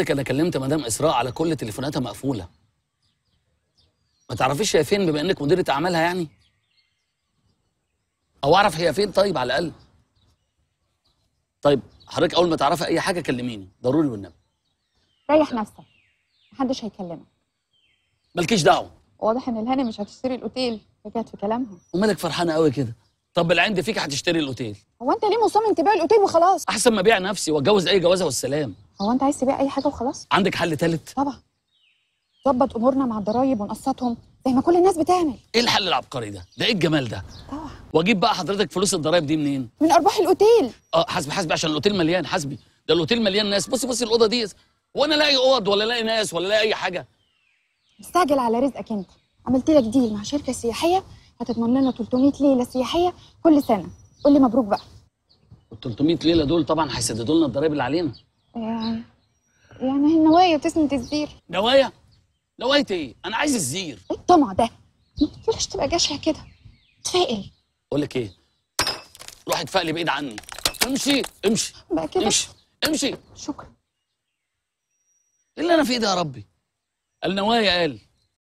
انا كلمت مدام اسراء على كل تليفوناتها مقفوله ما تعرفيش هي فين بما انك مديره اعمالها يعني او اعرف هي فين طيب على الاقل طيب حضرتك اول ما تعرفي اي حاجه كلميني ضروري والنبي ريح نفسك محدش هيكلمك مالكيش دعوه واضح ان الهاني مش هتشتري الاوتيل كانت في كلامها ومالك فرحانه قوي كده طب بالعند فيك هتشتري الاوتيل هو انت ليه مصمم تبيع الاوتيل وخلاص احسن ما ابيع نفسي واتجوز اي جوازه والسلام هو انت عايز تبيع اي حاجه وخلاص عندك حل تالت طبعا ظبط امورنا مع الضرايب ونقسطهم زي ما كل الناس بتعمل ايه الحل العبقري ده ده ايه الجمال ده طبعا واجيب بقى حضرتك فلوس الضرايب دي منين من ارباح الاوتيل اه حاسبي حاسبي عشان الاوتيل مليان حاسبي ده الاوتيل مليان ناس بصي بصي الاوضه دي وانا لاقي اوض ولا لاقي ناس ولا لاقي اي حاجه مستعجل على رزقك انت عملت لك ديل مع شركه سياحيه هتضمن لنا 300 ليله سياحيه كل سنه قول لي مبروك بقى ال 300 ليله دول طبعا هيسددوا لنا الضرايب اللي علينا يعني يعني النوايا بتسند الزير نوايا؟ نوايا ايه؟ انا عايز الزير ايه الطمع ده؟ ما تفرش تبقى جشع كده اتفائل اقول لك ايه؟ روح اتفائلي بعيد عني امشي امشي بقى كده امشي امشي شكرا ايه اللي انا فيه ده يا ربي؟ النوايا قال